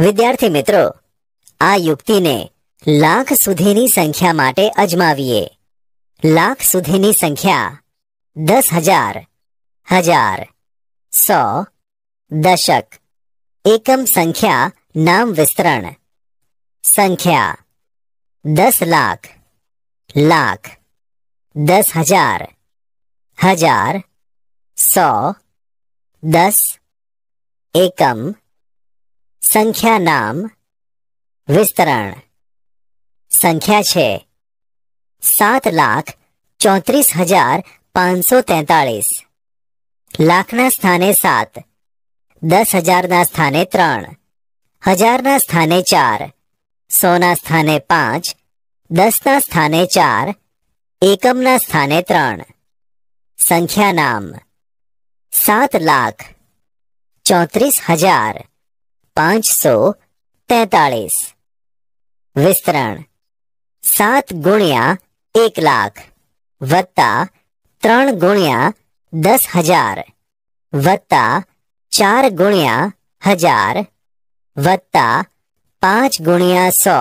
विद्यार्थी मित्रों आ युक्ति ने लाख सुधी संख्या माटे अजमाविए लाख सुधी संख्या दस हजार हजार सौ दशक एकम संख्या नाम विस्तरण संख्या दस लाख लाख दस हजार हजार सौ दस एकम સંખ્યા નામ વિસ્તરણ સંખ્યા છે સાત લાખ ચોત્રીસ હજાર પાંચસો તેતાળીસ લાખના સ્થાને સાત દસ હજારના સ્થાને ત્રણ હજારના સ્થાને ચાર સોના સ્થાને પાંચ દસના સ્થાને ચાર એકમના સ્થાને ત્રણ સંખ્યા નામ સાત લાખ ચોત્રીસ હજાર પાંચસો તેતાળીસ વિસ્તરણ સાત ગુણ્યા એક લાખ વત્તા ત્રણ ગુણ્યા દસ હજાર વત્તા ચાર ગુણ્યા હજાર વત્તા પાંચ ગુણ્યા સો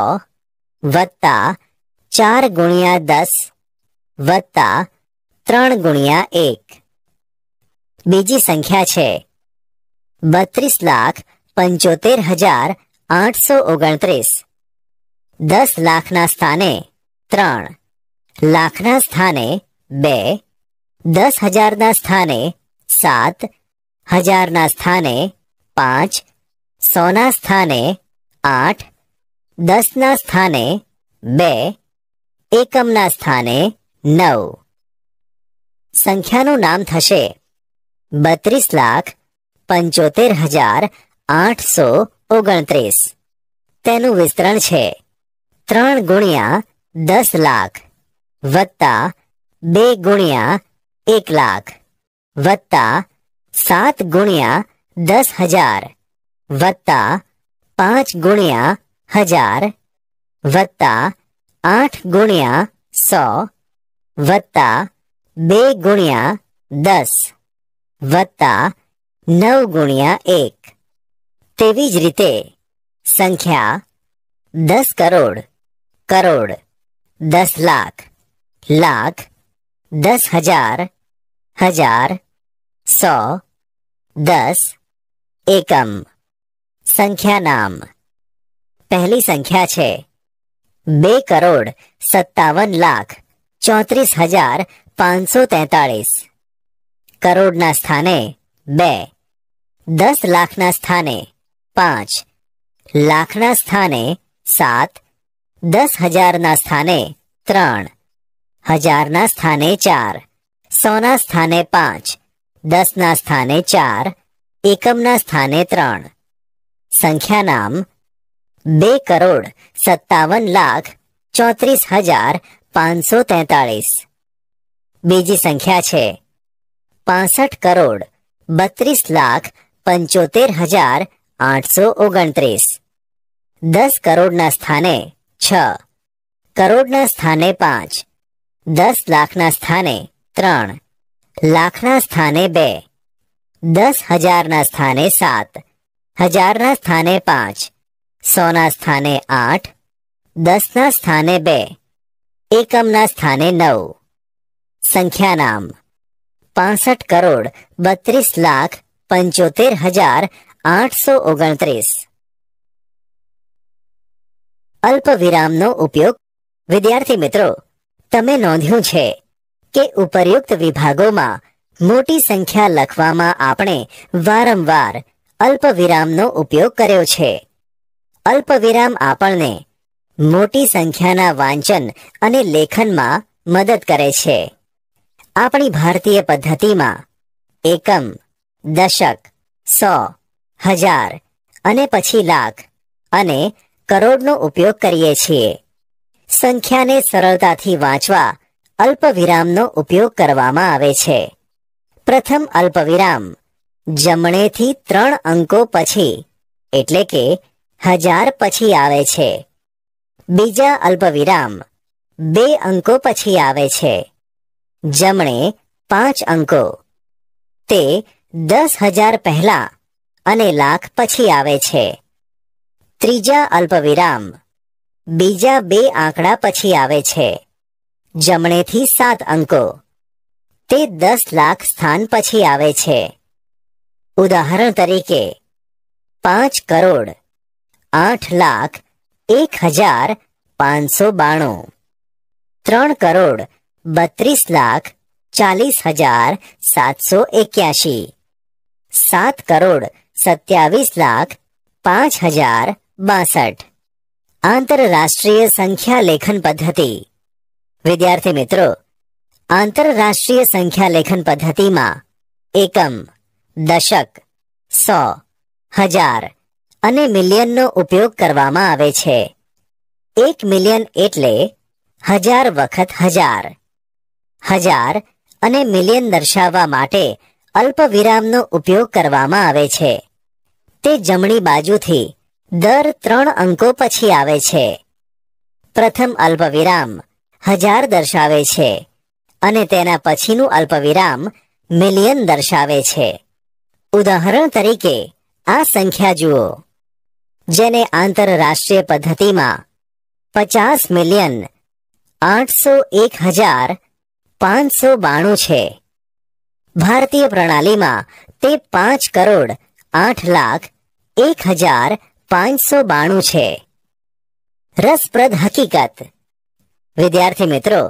વત્તા ચાર ગુણ્યા દસ વત્તા ત્રણ ગુણ્યા એક બીજી સંખ્યા છે બત્રીસ લાખ પંચોતેર હજાર આઠસો ઓગણત્રીસ દસ લાખના સ્થાને ત્રણ લાખના સ્થાને બે દસ હજારના સ્થાને સાત હજારના સ્થાને પાંચ સોના સ્થાને આઠ દસના સ્થાને બે એકમના સ્થાને નવ સંખ્યાનું નામ થશે બત્રીસ લાખ પંચોતેર હજાર આઠસો ઓગણત્રીસ તેનું વિસ્તરણ છે ત્રણ ગુણ્યા દસ લાખ વત્તા બે ગુણ્યા એક લાખ વત્તા સાત ગુણ્યા દસ હજાર વત્તા પાંચ ગુણ્યા હજાર વત્તા આઠ ગુણ્યા સો વત્તા બે ગુણ્યા દસ વત્તા નવ ગુણ્યા એક તેવી જ રીતે સંખ્યા દસ કરોડ કરોડ દસ લાખ લાખ દસ હજાર હજાર સો દસ એકમ સંખ્યા નામ પહેલી સંખ્યા છે બે કરોડ સત્તાવન લાખ ચોત્રીસ હજાર પાંચસો તેતાળીસ કરોડના સ્થાને બે દસ લાખના સ્થાને પાંચ લાખના સ્થાને સાત દસ હજારના સ્થાને ત્રણ હજારના સ્થાને ચાર સોના સ્થાને પાંચ દસના સ્થાને ચાર એકમના સ્થાને ત્રણ સંખ્યાનામ બે કરોડ સત્તાવન લાખ ચોત્રીસ હજાર પાંચસો તેતાળીસ બીજી સંખ્યા છે પાસઠ કરોડ બત્રીસ લાખ પંચોતેર હજાર આઠસો ઓગણત્રીસ દસ કરોડના સ્થાને છ કરોડના સ્થાને પાંચ દસ લાખના સ્થાને ત્રણ લાખના સ્થાને બે દસ હજારના સ્થાને સાત હજારના સ્થાને પાંચ સોના સ્થાને આઠ દસના સ્થાને બે એકમના સ્થાને નવ સંખ્યાનામ પાસઠ કરોડ બત્રીસ લાખ પંચોતેર હજાર આઠસો ઓગણત્રીસ અલ્પ વિરામનો ઉપયોગ વિદ્યાર્થી મિત્રો તમે નોંધ્યું છે કે ઉપરયુક્ત વિભાગોમાં મોટી સંખ્યા લખવામાં આપણે વારંવાર અલ્પ વિરામનો ઉપયોગ કર્યો છે અલ્પ વિરામ આપણને મોટી સંખ્યાના વાંચન અને લેખનમાં મદદ કરે છે આપણી ભારતીય પદ્ધતિમાં એકમ દશક સો હજાર અને પછી લાખ અને કરોડનો ઉપયોગ કરીએ છીએ સંખ્યાને સરળતાથી વાંચવા અલ્પવિરામનો ઉપયોગ કરવામાં આવે છે પ્રથમ અલ્પવિરામ જમણેથી ત્રણ અંકો પછી એટલે કે હજાર પછી આવે છે બીજા અલ્પવિરામ બે અંકો પછી આવે છે જમણે પાંચ અંકો તે દસ હજાર પહેલા અને લાખ પછી આવે છે ત્રીજા અલ્પવિરામ બીજા બે આંકડા પછી આવે છે જમણેથી સાત અંકો તે દસ લાખ સ્થાન પછી આવે છે ઉદાહરણ તરીકે પાંચ કરોડ આઠ લાખ એક હજાર પાંચસો બાણું ત્રણ કરોડ બત્રીસ લાખ ચાલીસ હજાર સાતસો એક્યાશી સાત કરોડ સત્યાવીસ લાખ પાંચ હજાર બાસઠ આંતરરાષ્ટ્રીય સંખ્યા લેખન પદ્ધતિ વિદ્યાર્થી મિત્રો આંતરરાષ્ટ્રીય સંખ્યા લેખન પદ્ધતિમાં એકમ દશક સો હજાર અને મિલિયનનો ઉપયોગ કરવામાં આવે છે એક મિલિયન એટલે હજાર વખત હજાર હજાર અને મિલિયન દર્શાવવા માટે અલ્પ વિરામનો ઉપયોગ કરવામાં આવે છે તે જમણી બાજુથી દર ત્રણ અંકો પછી આવે છે પ્રથમ અલ્પવિરામ હજાર દર્શાવે છે અને તેના પછીનું અલ્પવિરામ મિલિયન દર્શાવે છે ઉદાહરણ તરીકે આ સંખ્યા જુઓ જેને આંતરરાષ્ટ્રીય પદ્ધતિમાં પચાસ મિલિયન આઠસો એક હજાર પાંચસો બાણું છે ભારતીય પ્રણાલીમાં તે પાંચ કરોડ આઠ લાખ એક હજાર પાંચસો બાણું છે રસપ્રદ હકીકત વિદ્યાર્થી મિત્રો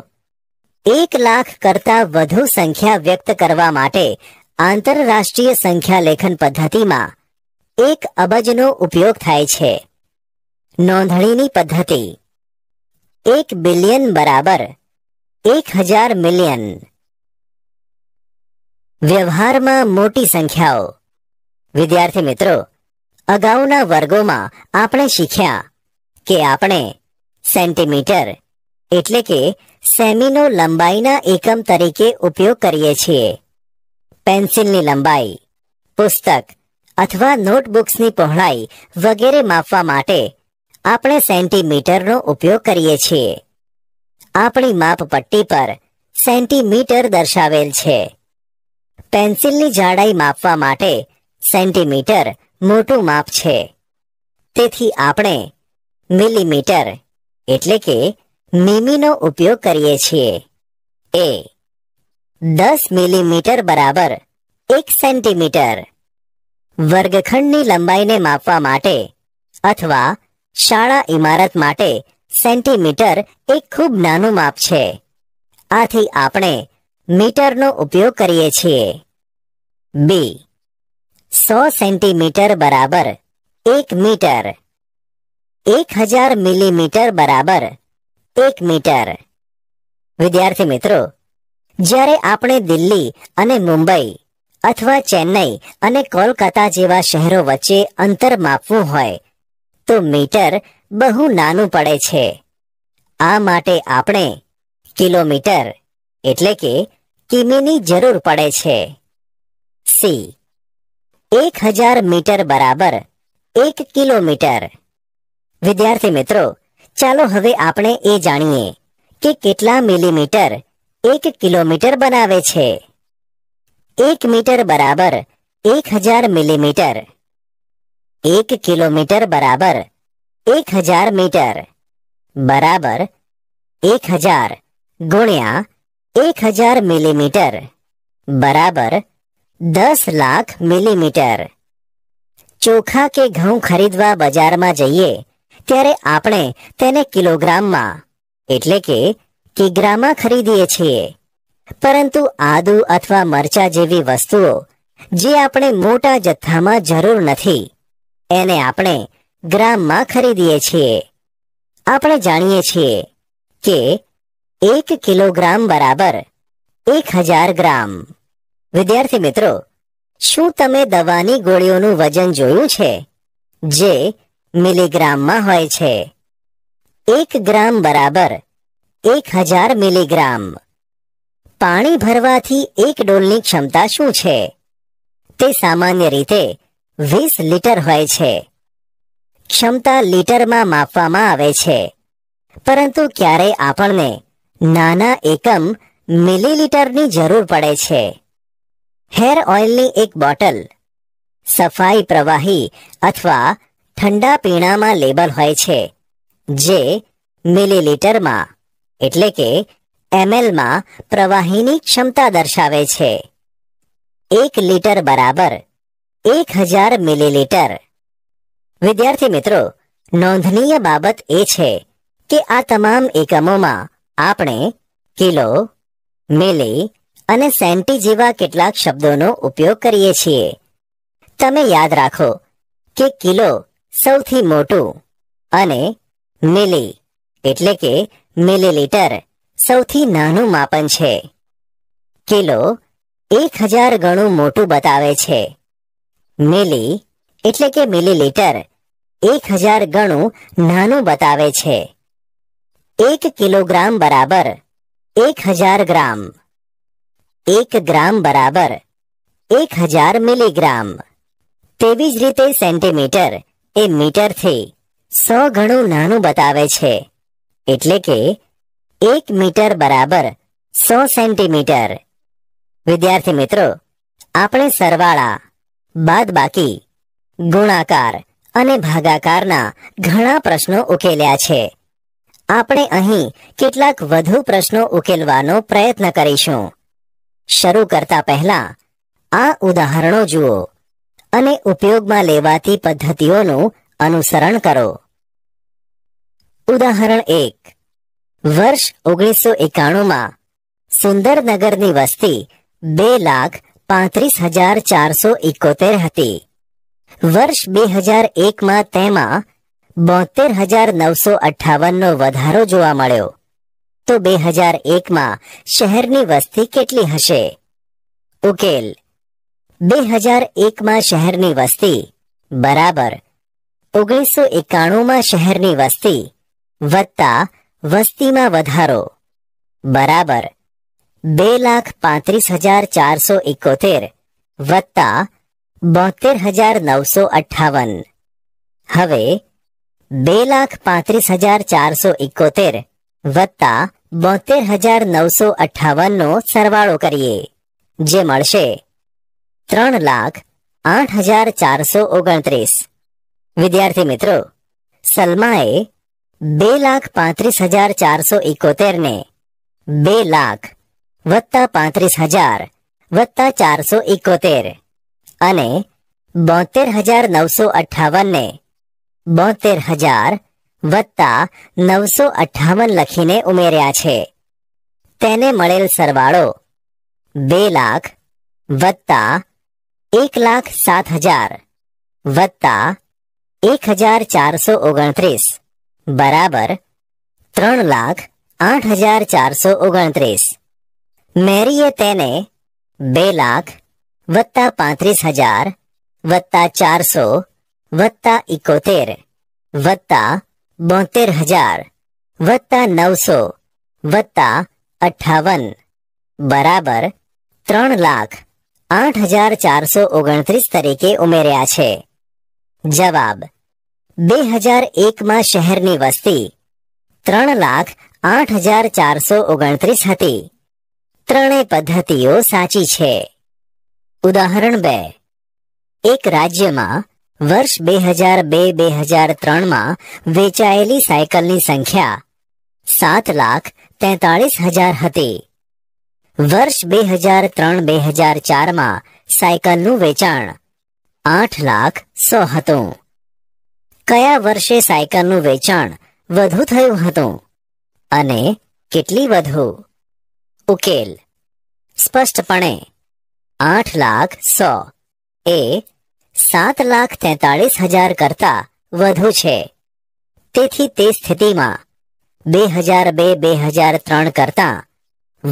એક લાખ કરતા વધુ સંખ્યા વ્યક્ત કરવા માટે આંતરરાષ્ટ્રીય સંખ્યા લેખન પદ્ધતિમાં એક અબજનો ઉપયોગ થાય છે નોંધણીની પદ્ધતિ એક બિલિયન બરાબર એક હજાર મિલિયન વ્યવહારમાં મોટી સંખ્યાઓ વિદ્યાર્થી મિત્રો અગાઉના વર્ગોમાં આપણે શીખ્યા કે આપણે સેન્ટીમીટર એટલે કે સેમીનો લંબાઈના એકમ તરીકે ઉપયોગ કરીએ છીએ પેન્સિલની લંબાઈ પુસ્તક અથવા નોટબુક્સની પહોળાઈ વગેરે માપવા માટે આપણે સેન્ટીમીટરનો ઉપયોગ કરીએ છીએ આપણી માપપટ્ટી પર સેન્ટીમીટર દર્શાવેલ છે પેન્સિલની જાડાઈ માપવા માટે સેન્ટીમીટર મોટું માપ છે તેથી આપણે મિલીમીટર એટલે કે મીમીનો ઉપયોગ કરીએ છીએ એ દસ મિલીમીટર બરાબર એક સેન્ટીમીટર વર્ગખંડની લંબાઈને માપવા માટે અથવા શાળા ઇમારત માટે સેન્ટીમીટર એક ખૂબ નાનું માપ છે આથી આપણે મીટરનો ઉપયોગ કરીએ છીએ બી સો સેન્ટીમીટર બરાબર એક મીટર એક હજાર મિલીમીટર બરાબર એક મીટર વિદ્યાર્થી મિત્રો જ્યારે આપણે દિલ્હી અને મુંબઈ અથવા ચેન્નઈ અને કોલકાતા જેવા શહેરો વચ્ચે અંતર માપવું હોય તો મીટર બહુ નાનું પડે છે આ માટે આપણે કિલોમીટર એટલે કે કિમીની જરૂર પડે છે સી એક હજાર મીટર બરાબર એક કિલોમીટર વિદ્યાર્થી મિત્રો ચાલો હવે આપણે એ જાણીએ કે કેટલા મિલીમીટર એક કિલોમીટર બનાવે છે એક મીટર બરાબર એક હજાર મિલીમીટર એક કિલોમીટર બરાબર એક હજાર મીટર બરાબર એક હજાર ગુણ્યા એક હજાર મિલીમીટર બરાબર દસ લાખ મિલીમીટર ચોખા કે ઘઉં ખરીદવા બજારમાં જઈએ ત્યારે આપણે તેને કિલોગ્રામમાં એટલે કે કિગ્રામાં ખરીદીએ છીએ પરંતુ આદુ અથવા મરચા જેવી વસ્તુઓ જે આપણે મોટા જથ્થામાં જરૂર નથી એને આપણે ગ્રામમાં ખરીદીએ છીએ આપણે જાણીએ છીએ કે એક કિલોગ્રામ બરાબર એક હજાર ગ્રામ વિદ્યાર્થી મિત્રો શું તમે દવાની ગોળીઓનું વજન જોયું છે જે મિલીગ્રામમાં હોય છે એક ગ્રામ બરાબર એક હજાર મિલીગ્રામ પાણી ભરવાથી એક ડોલની ક્ષમતા શું છે તે સામાન્ય રીતે વીસ લીટર હોય છે ક્ષમતા લીટરમાં માપવામાં આવે છે પરંતુ ક્યારેય આપણને નાના એકમ મિલીલીટરની જરૂર પડે છે હેર ઓઇલની એક બોટલ સફાઈ પ્રવાહી અથવા ઠંડા પીણામાં લેબલ હોય છે જે મિલીલીટરમાં એટલે કે એમએલમાં પ્રવાહીની ક્ષમતા દર્શાવે છે એક લીટર બરાબર એક હજાર મિલીલીટર વિદ્યાર્થી મિત્રો નોંધનીય બાબત એ છે કે આ તમામ એકમોમાં આપણે કિલો મિલી અને સેન્ટી જેવા કેટલાક શબ્દોનો ઉપયોગ કરીએ છીએ તમે યાદ રાખો કે કિલો સૌથી મોટું અને મિલી એટલે કે મિલીલીટર સૌથી નાનું માપન છે કિલો એક હજાર ગણું મોટું બતાવે છે મિલી એટલે કે મિલીલીટર એક હજાર ગણું નાનું બતાવે છે એક કિલોગ્રામ બરાબર એક હજાર ગ્રામ એક ગ્રામ બરાબર એક હજાર મિલીગ્રામ તેવી જ રીતે સેન્ટીમીટર એ મીટરથી સો ગણું નાનું બતાવે છે એટલે કે એક મીટર બરાબર સો સેન્ટીમીટર વિદ્યાર્થી મિત્રો આપણે સરવાળા બાદ બાકી ગુણાકાર અને ભાગાકારના ઘણા પ્રશ્નો ઉકેલ્યા છે આપણે અહીં કેટલાક વધુ પ્રશ્નો ઉકેલવાનો પ્રયત્ન કરીશું શરૂ કરતા પહેલા આ ઉદાહરણો જુઓ અને ઉપયોગમાં લેવાતી પદ્ધતિઓનું અનુસરણ કરો ઉદાહરણ એક વર્ષ ઓગણીસો એકાણુંમાં સુંદરનગરની વસ્તી બે લાખ પાંત્રીસ હજાર ચારસો એકોતેર હતી વર્ષ બે હજાર એકમાં તેમાં બોતેર હજાર નવસો અઠાવનનો વધારો જોવા મળ્યો તો બે હજાર એકમાં શહેરની વસ્તી કેટલી હશે ઉકેલ બે હજાર એકમાં શહેરની વસ્તી બરાબર ઓગણીસો એકાણુંમાં શહેરની વસ્તી વત્તા વસ્તીમાં વધારો બરાબર બે લાખ પાંત્રીસ હજાર ચારસો એકોતેર વત્તા બોતેર હજાર નવસો અઠાવન હવે બે લાખ પાંત્રીસ હજાર ચારસો એકોતેર વત્તા બોતેર હજાર નવસો અઠાવનનો સરવાળો કરીએ જે મળશે ત્રણ લાખ આઠ હજાર ચારસો ઓગણત્રીસ વિદ્યાર્થી મિત્રો સલમાએ બે લાખ પાંત્રીસ હજાર ચારસો એકોતેરને બે લાખ વત્તા પાંત્રીસ હજાર વત્તા ચારસો એકોતેર અને બોતેર હજાર નવસો અઠાવનને બોતેર હજાર વત્તા નવસો અઠાવન લખીને ઉમેર્યા છે તેને મળેલ સરવાળો બે લાખ વત્તા એક લાખ સાત હજાર વત્તા એક હજાર ચારસો ઓગણત્રીસ બરાબર ત્રણ લાખ આઠ હજાર ચારસો ઓગણત્રીસ મેરીએ તેને બે લાખ વત્તા પાંત્રીસ હજાર વત્તા ચારસો વત્તા ઇકોતેર વત્તા બોતેર હજાર વત્તા નવસો વત્તા અઠાવન બરાબર ત્રણ લાખ આઠ હજાર ચારસો ઓગણત્રીસ તરીકે ઉમેર્યા છે જવાબ બે હજાર એકમાં શહેરની વસ્તી ત્રણ લાખ આઠ હજાર ચારસો ઓગણત્રીસ હતી ત્રણેય પદ્ધતિઓ સાચી છે ઉદાહરણ બે એક રાજ્યમાં વર્ષ બે હજાર બે બે હજાર ત્રણમાં વેચાયેલી સાયકલની સંખ્યા સાત લાખ તેતાળીસ હજાર હતી વર્ષ બે હજાર ત્રણ બે હજાર ચારમાં સાયકલનું વેચાણ આઠ લાખ સો હતું કયા વર્ષે સાયકલનું વેચાણ વધુ થયું હતું અને કેટલી વધુ ઉકેલ સ્પષ્ટપણે આઠ લાખ સો એ સાત લાખ તેતાળીસ હજાર કરતા વધુ છે તેથી તે સ્થિતિમાં બે હજાર બે બે હજાર ત્રણ કરતા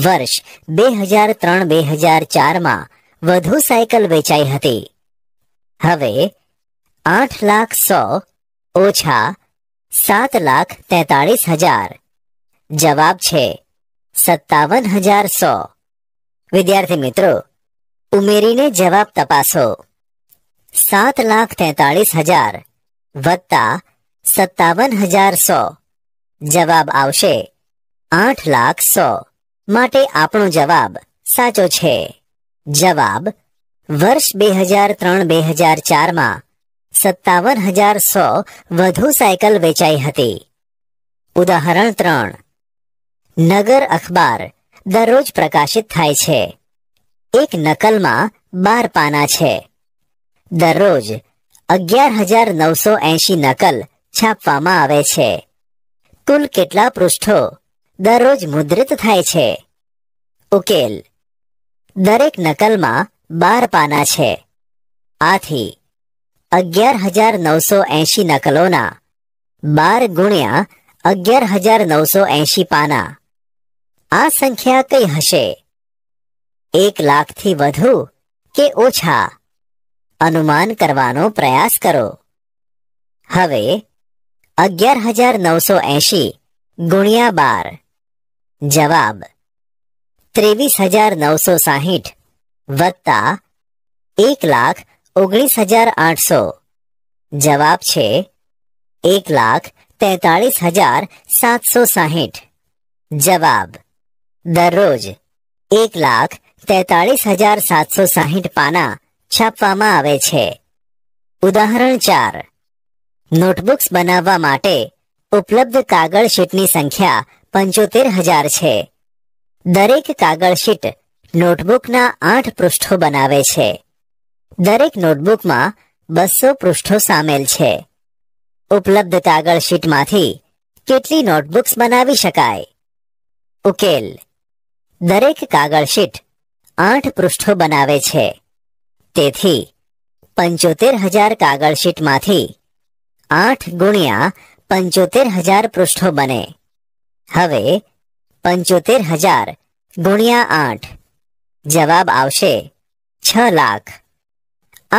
વર્ષ બે હજાર ત્રણ બે હજાર ચારમાં વધુ સાયકલ વેચાઈ હતી હવે આઠ લાખ સો ઓછા સાત લાખ તેતાળીસ હજાર જવાબ છે સત્તાવન હજાર સો વિદ્યાર્થી મિત્રો ઉમેરીને જવાબ તપાસો સાત લાખ તેતાળીસ હજાર વત્તા સત્તાવન હજાર સો જવાબ આવશે આઠ લાખ સો માટે આપણો જવાબ સાચો છે જવાબ વર્ષ બે હજાર ત્રણ બે હજાર ચારમાં સત્તાવન હજાર સો વધુ સાયકલ વેચાઈ હતી ઉદાહરણ ત્રણ નગર અખબાર દરરોજ પ્રકાશિત થાય છે એક નકલમાં બાર પાના છે દરરોજ અગિયાર હજાર નવસો એંશી નકલ છાપવામાં આવે છે કુલ કેટલા પૃષ્ઠો દરરોજ મુદ્રિત થાય છે ઉકેલ દરેક નકલમાં બાર પાના છે આથી અગિયાર હજાર નવસો એંશી નકલોના બાર ગુણ્યા અગિયાર હજાર નવસો એંશી પાના આ સંખ્યા કઈ હશે એક લાખથી વધુ કે ઓછા અનુમાન કરવાનો પ્રયાસ કરો હવે અગિયાર હજાર નવસો એંશી ગુણ્યા બાર જવાબ ત્રેવીસ હજાર નવસો સાહીઠ વત્તા એક લાખ ઓગણીસ હજાર આઠસો જવાબ છે એક લાખ તેતાળીસ હજાર સાતસો સાહીઠ જવાબ દરરોજ એક લાખ તેતાળીસ હજાર સાતસો સાહીઠ પાના છાપવામાં આવે છે ઉદાહરણ ચાર નોટબુક્સ બનાવવા માટે ઉપલબ્ધ કાગળ શીટની સંખ્યા પંચોતેર હજાર છે દરેક કાગળ શીટ નોટબુકના આઠ પૃષ્ઠો બનાવે છે દરેક નોટબુકમાં બસો પૃષ્ઠો સામેલ છે ઉપલબ્ધ કાગળ શીટમાંથી કેટલી નોટબુક્સ બનાવી શકાય ઉકેલ દરેક કાગળ શીટ આઠ પૃષ્ઠો બનાવે છે તેથી પંચોતેર હજાર કાગળ શીટમાંથી આઠ ગુણ્યા પંચોતેર હજાર પૃષ્ઠો બને હવે પંચોતેર હજાર ગુણ્યા આઠ જવાબ આવશે છ લાખ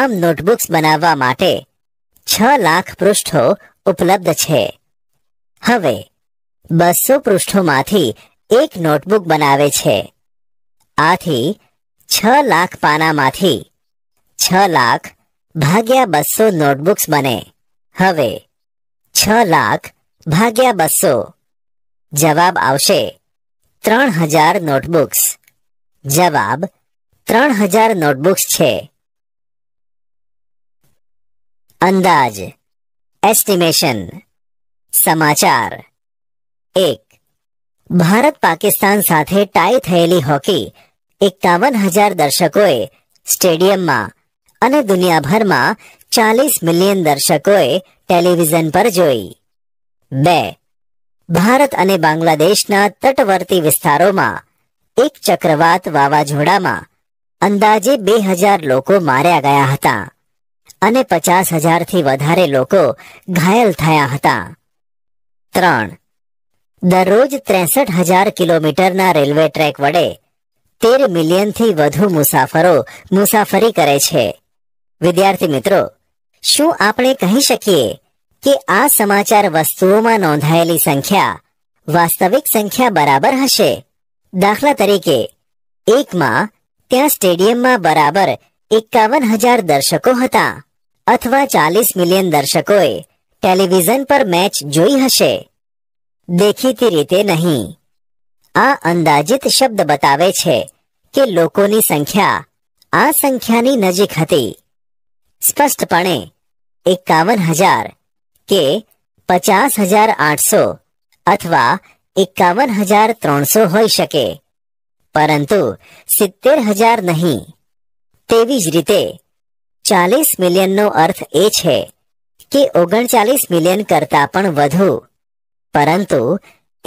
આમ નોટબુક્સ બનાવવા માટે છ લાખ પૃષ્ઠો ઉપલબ્ધ છે હવે બસો પૃષ્ઠોમાંથી એક નોટબુક બનાવે છે આથી છ લાખ પાનામાંથી છ લાખ ભાગ્યા બસો નોટબુક્સ બને હવે છ લાખ ભાગ્યા બસો જવાબ આવશે ત્રણ હજાર નોટબુક્સ જવાબ ત્રણ હજાર નોટબુક્સ છે અંદાજ એસ્ટિમેશન સમાચાર એક ભારત પાકિસ્તાન સાથે ટાઈ થયેલી હોકી એકતાવન હજાર દર્શકોએ સ્ટેડિયમમાં અને દુનિયાભરમાં ચાલીસ મિલિયન દર્શકોએ ટેલિવિઝન પર જોઈ બે ભારત અને બાંગ્લાદેશના તટવર્તી વિસ્તારોમાં એક ચક્રવાત વાવાઝોડામાં અંદાજે બે હજાર લોકો માર્યા ગયા હતા અને પચાસ હજારથી વધારે લોકો ઘાયલ થયા હતા ત્રણ દરરોજ ત્રેસઠ હજાર કિલોમીટરના રેલવે ટ્રેક વડે તેર મિલિયનથી વધુ મુસાફરો મુસાફરી કરે છે વિદ્યાર્થી મિત્રો શું આપણે કહી શકીએ કે આ સમાચાર વસ્તુઓમાં નોંધાયેલી સંખ્યા વાસ્તવિક સંખ્યા બરાબર હશે દાખલા તરીકે એકમાં ત્યાં સ્ટેડિયમમાં બરાબર એકાવન હજાર દર્શકો હતા અથવા ચાલીસ મિલિયન દર્શકોએ ટેલિવિઝન પર મેચ જોઈ હશે દેખીતી રીતે નહીં આ અંદાજિત શબ્દ બતાવે છે કે લોકોની સંખ્યા આ સંખ્યાની નજીક હતી स्पष्टपणे एकावन हजार के पचास हजार आठ सौ अथवा एकावन हजार त्रो हो सके परंतु सित्तेर हजार नहीं तेवीज रीते चालीस मिलियन नो अर्थ ए छे कि ओगन चालीस मिलियन करता पण वधु परंतु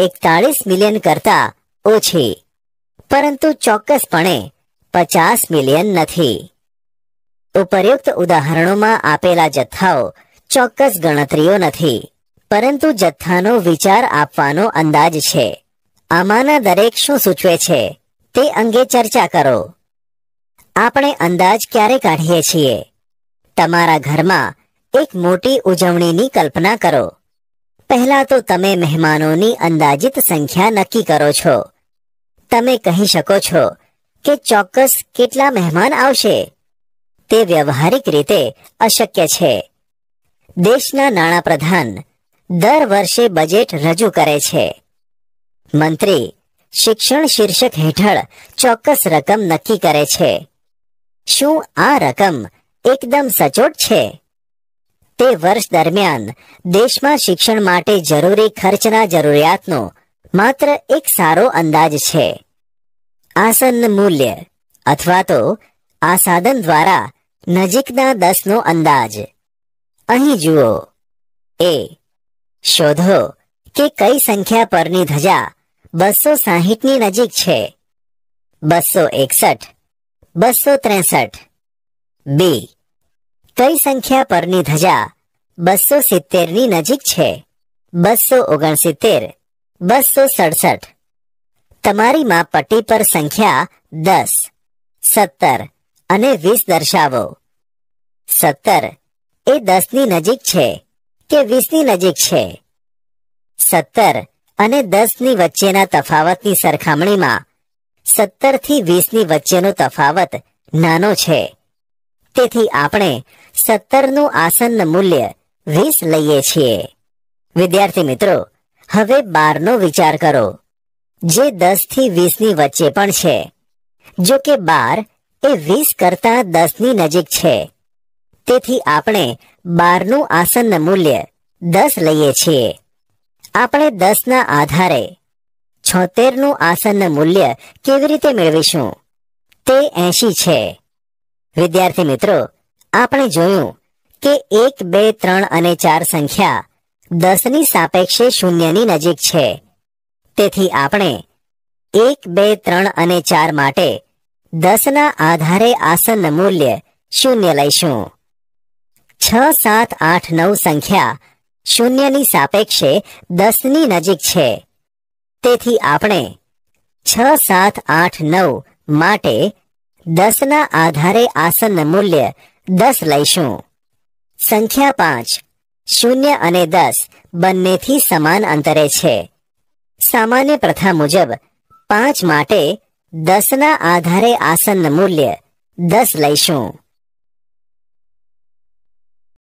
एकतालीस मिलियन करता ओछी परंतु चौक्सपणे पचास मिलियन नहीं ઉપરયુક્ત ઉદાહરણોમાં આપેલા જથ્થાઓ ચોક્કસ ગણતરીઓ નથી પરંતુ જથ્થાનો વિચાર આપવાનો અંદાજ છે આમાંના દરેક શું સૂચવે છે તે અંગે ચર્ચા કરો આપણે અંદાજ ક્યારે કાઢીએ છીએ તમારા ઘરમાં એક મોટી ઉજવણીની કલ્પના કરો પહેલા તો તમે મહેમાનોની અંદાજિત સંખ્યા નક્કી કરો છો તમે કહી શકો છો કે ચોક્કસ કેટલા મહેમાન આવશે તે વ્યવહારિક રીતે અશક્ય છે દેશના પ્રધાન દર વર્ષે બજેટ રજૂ કરે છે મંત્રી શિક્ષણ શીર્ષક હેઠળ ચોક્કસ રકમ નક્કી કરે છે શું આ રકમ એકદમ સચોટ છે તે વર્ષ દરમિયાન દેશમાં શિક્ષણ માટે જરૂરી ખર્ચના જરૂરિયાતનો માત્ર એક સારો અંદાજ છે આસન મૂલ્ય અથવા તો આ સાધન દ્વારા નજીકના દસનો અંદાજ અહીં જુઓ એ શોધો કે કઈ સંખ્યા પરની ધજા બસો સાહીઠની નજીક છે બસો એકસઠ બસો ત્રેસઠ બી કઈ સંખ્યા પરની ધજા બસો સિત્તેરની નજીક છે બસો ઓગણસિત્તેર બસો સડસઠ તમારી માં પટ્ટી પર સંખ્યા દસ સત્તર અને વીસ દર્શાવો સત્તર એ દસ ની નજીક છે કે વીસની નજીક છે સત્તર અને દસ ની વચ્ચેના તફાવતની સરખામણીમાં સત્તરથી ની વચ્ચેનો તફાવત નાનો છે તેથી આપણે સત્તરનું આસન મૂલ્ય વીસ લઈએ છીએ વિદ્યાર્થી મિત્રો હવે બારનો વિચાર કરો જે દસથી વીસની વચ્ચે પણ છે જો કે બાર એ વીસ કરતાં દસની નજીક છે તેથી આપણે બારનું આસન મૂલ્ય દસ લઈએ છીએ આપણે દસના આધારે છોતેરનું આસન મૂલ્ય કેવી રીતે મેળવીશું તે એંશી છે વિદ્યાર્થી મિત્રો આપણે જોયું કે એક બે ત્રણ અને ચાર સંખ્યા દસની સાપેક્ષે શૂન્યની નજીક છે તેથી આપણે એક બે ત્રણ અને ચાર માટે દસના આધારે આસન મૂલ્ય શૂન્ય લઈશું છ સાત આઠ નવ સંખ્યા શૂન્યની સાપેક્ષે દસની નજીક છે તેથી આપણે છ સાત આઠ નવ માટે દસના આધારે આસન મૂલ્ય દસ લઈશું સંખ્યા પાંચ શૂન્ય અને દસ બંનેથી સમાન અંતરે છે સામાન્ય પ્રથા મુજબ પાંચ માટે દસના આધારે આસન મૂલ્ય દસ લઈશું